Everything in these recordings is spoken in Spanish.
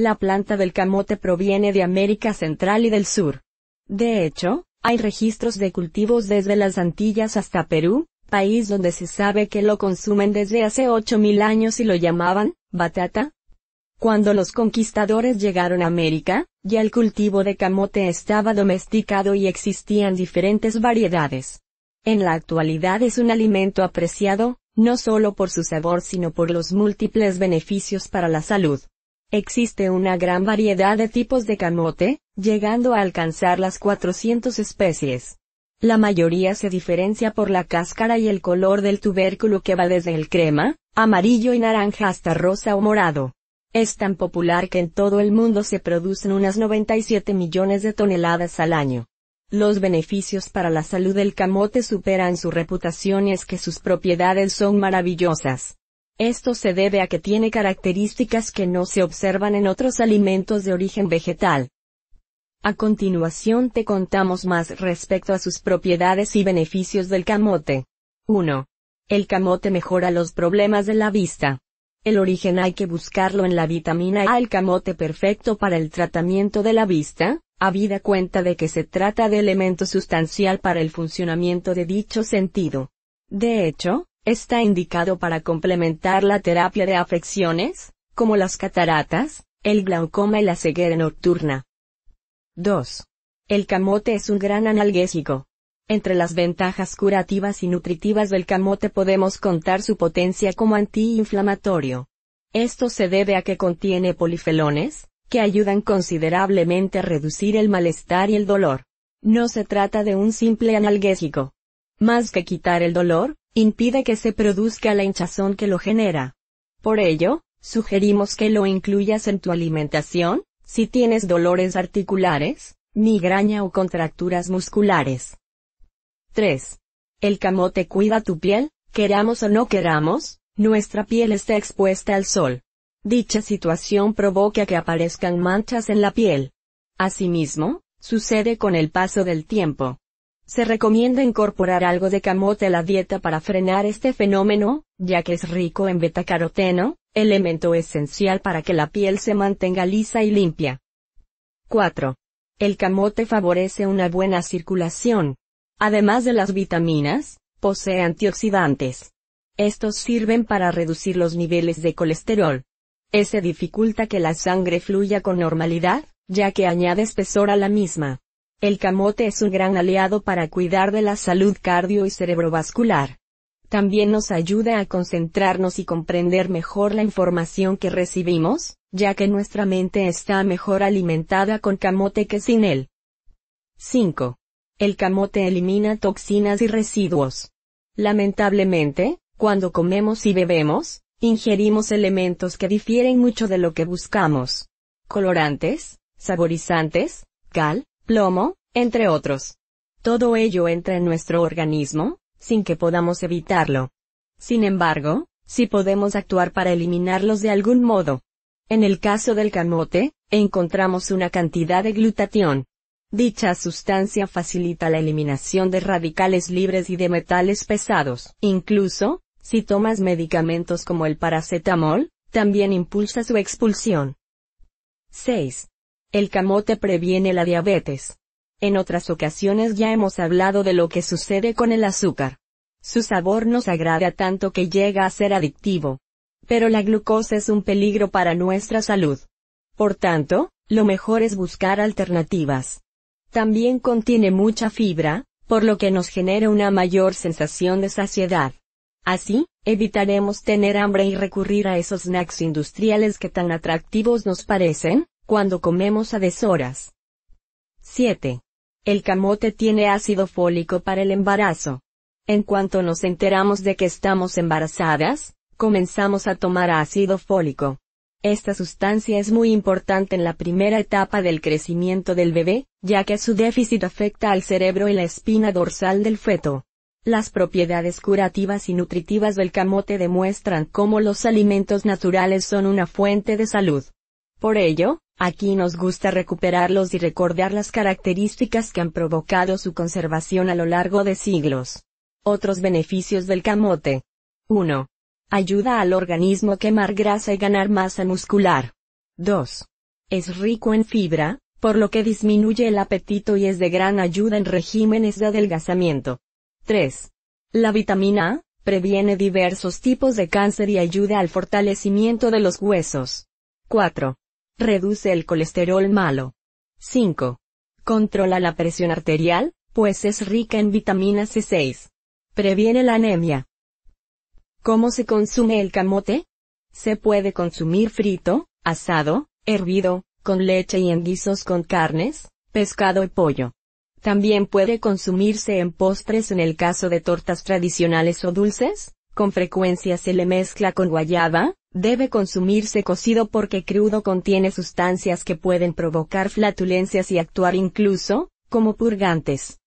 La planta del camote proviene de América Central y del Sur. De hecho, hay registros de cultivos desde las Antillas hasta Perú, país donde se sabe que lo consumen desde hace 8.000 años y lo llamaban, batata. Cuando los conquistadores llegaron a América, ya el cultivo de camote estaba domesticado y existían diferentes variedades. En la actualidad es un alimento apreciado, no solo por su sabor sino por los múltiples beneficios para la salud. Existe una gran variedad de tipos de camote, llegando a alcanzar las 400 especies. La mayoría se diferencia por la cáscara y el color del tubérculo que va desde el crema, amarillo y naranja hasta rosa o morado. Es tan popular que en todo el mundo se producen unas 97 millones de toneladas al año. Los beneficios para la salud del camote superan su reputación y es que sus propiedades son maravillosas. Esto se debe a que tiene características que no se observan en otros alimentos de origen vegetal. A continuación te contamos más respecto a sus propiedades y beneficios del camote. 1. El camote mejora los problemas de la vista. El origen hay que buscarlo en la vitamina A. El camote perfecto para el tratamiento de la vista, habida cuenta de que se trata de elemento sustancial para el funcionamiento de dicho sentido. De hecho, Está indicado para complementar la terapia de afecciones, como las cataratas, el glaucoma y la ceguera nocturna. 2. El camote es un gran analgésico. Entre las ventajas curativas y nutritivas del camote podemos contar su potencia como antiinflamatorio. Esto se debe a que contiene polifelones, que ayudan considerablemente a reducir el malestar y el dolor. No se trata de un simple analgésico. Más que quitar el dolor, impide que se produzca la hinchazón que lo genera. Por ello, sugerimos que lo incluyas en tu alimentación, si tienes dolores articulares, migraña o contracturas musculares. 3. El camote cuida tu piel, queramos o no queramos, nuestra piel está expuesta al sol. Dicha situación provoca que aparezcan manchas en la piel. Asimismo, sucede con el paso del tiempo. Se recomienda incorporar algo de camote a la dieta para frenar este fenómeno, ya que es rico en betacaroteno, elemento esencial para que la piel se mantenga lisa y limpia. 4. El camote favorece una buena circulación. Además de las vitaminas, posee antioxidantes. Estos sirven para reducir los niveles de colesterol. Ese dificulta que la sangre fluya con normalidad, ya que añade espesor a la misma. El camote es un gran aliado para cuidar de la salud cardio y cerebrovascular. También nos ayuda a concentrarnos y comprender mejor la información que recibimos, ya que nuestra mente está mejor alimentada con camote que sin él. 5. El camote elimina toxinas y residuos. Lamentablemente, cuando comemos y bebemos, ingerimos elementos que difieren mucho de lo que buscamos. Colorantes, saborizantes, cal, plomo, entre otros. Todo ello entra en nuestro organismo, sin que podamos evitarlo. Sin embargo, sí podemos actuar para eliminarlos de algún modo. En el caso del camote, encontramos una cantidad de glutatión. Dicha sustancia facilita la eliminación de radicales libres y de metales pesados. Incluso, si tomas medicamentos como el paracetamol, también impulsa su expulsión. 6. El camote previene la diabetes. En otras ocasiones ya hemos hablado de lo que sucede con el azúcar. Su sabor nos agrada tanto que llega a ser adictivo. Pero la glucosa es un peligro para nuestra salud. Por tanto, lo mejor es buscar alternativas. También contiene mucha fibra, por lo que nos genera una mayor sensación de saciedad. Así, evitaremos tener hambre y recurrir a esos snacks industriales que tan atractivos nos parecen, cuando comemos a deshoras. 7. El camote tiene ácido fólico para el embarazo. En cuanto nos enteramos de que estamos embarazadas, comenzamos a tomar ácido fólico. Esta sustancia es muy importante en la primera etapa del crecimiento del bebé, ya que su déficit afecta al cerebro y la espina dorsal del feto. Las propiedades curativas y nutritivas del camote demuestran cómo los alimentos naturales son una fuente de salud. Por ello, aquí nos gusta recuperarlos y recordar las características que han provocado su conservación a lo largo de siglos. Otros beneficios del camote. 1. Ayuda al organismo a quemar grasa y ganar masa muscular. 2. Es rico en fibra, por lo que disminuye el apetito y es de gran ayuda en regímenes de adelgazamiento. 3. La vitamina A, previene diversos tipos de cáncer y ayuda al fortalecimiento de los huesos. 4. Reduce el colesterol malo. 5. Controla la presión arterial, pues es rica en vitamina C6. Previene la anemia. ¿Cómo se consume el camote? Se puede consumir frito, asado, hervido, con leche y en guisos con carnes, pescado y pollo. También puede consumirse en postres en el caso de tortas tradicionales o dulces, con frecuencia se le mezcla con guayaba, Debe consumirse cocido porque crudo contiene sustancias que pueden provocar flatulencias y actuar incluso, como purgantes.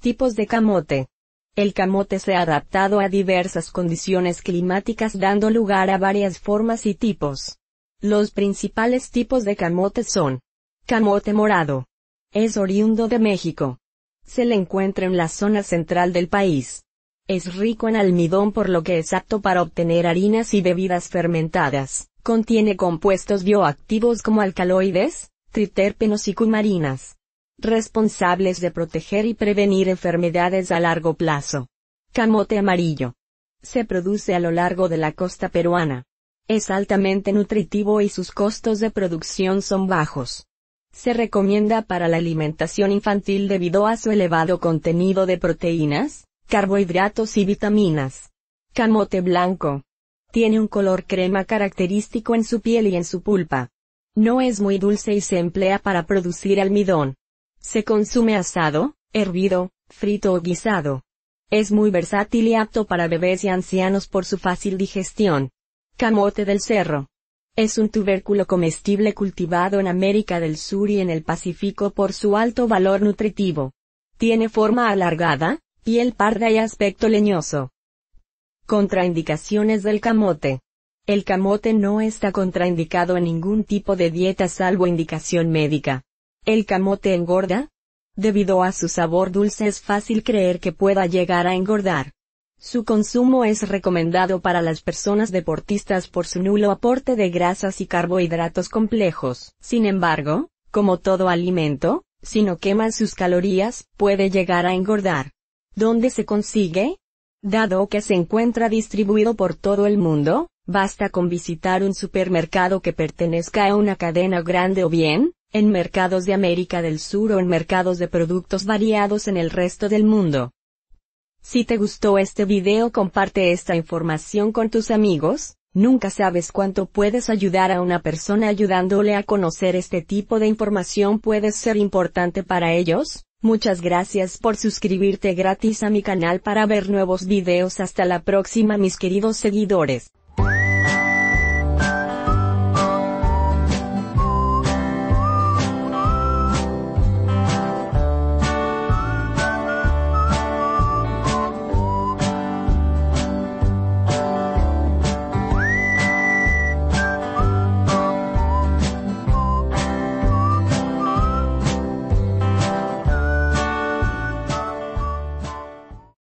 Tipos de camote. El camote se ha adaptado a diversas condiciones climáticas dando lugar a varias formas y tipos. Los principales tipos de camote son. Camote morado. Es oriundo de México. Se le encuentra en la zona central del país. Es rico en almidón por lo que es apto para obtener harinas y bebidas fermentadas. Contiene compuestos bioactivos como alcaloides, triterpenos y cumarinas. Responsables de proteger y prevenir enfermedades a largo plazo. Camote amarillo. Se produce a lo largo de la costa peruana. Es altamente nutritivo y sus costos de producción son bajos. Se recomienda para la alimentación infantil debido a su elevado contenido de proteínas, carbohidratos y vitaminas. Camote blanco. Tiene un color crema característico en su piel y en su pulpa. No es muy dulce y se emplea para producir almidón. Se consume asado, hervido, frito o guisado. Es muy versátil y apto para bebés y ancianos por su fácil digestión. Camote del cerro. Es un tubérculo comestible cultivado en América del Sur y en el Pacífico por su alto valor nutritivo. Tiene forma alargada, Piel parda y aspecto leñoso. Contraindicaciones del camote. El camote no está contraindicado en ningún tipo de dieta salvo indicación médica. ¿El camote engorda? Debido a su sabor dulce es fácil creer que pueda llegar a engordar. Su consumo es recomendado para las personas deportistas por su nulo aporte de grasas y carbohidratos complejos. Sin embargo, como todo alimento, si no queman sus calorías, puede llegar a engordar. ¿Dónde se consigue? Dado que se encuentra distribuido por todo el mundo, basta con visitar un supermercado que pertenezca a una cadena grande o bien, en mercados de América del Sur o en mercados de productos variados en el resto del mundo. Si te gustó este video comparte esta información con tus amigos, nunca sabes cuánto puedes ayudar a una persona ayudándole a conocer este tipo de información puede ser importante para ellos, Muchas gracias por suscribirte gratis a mi canal para ver nuevos videos. Hasta la próxima mis queridos seguidores.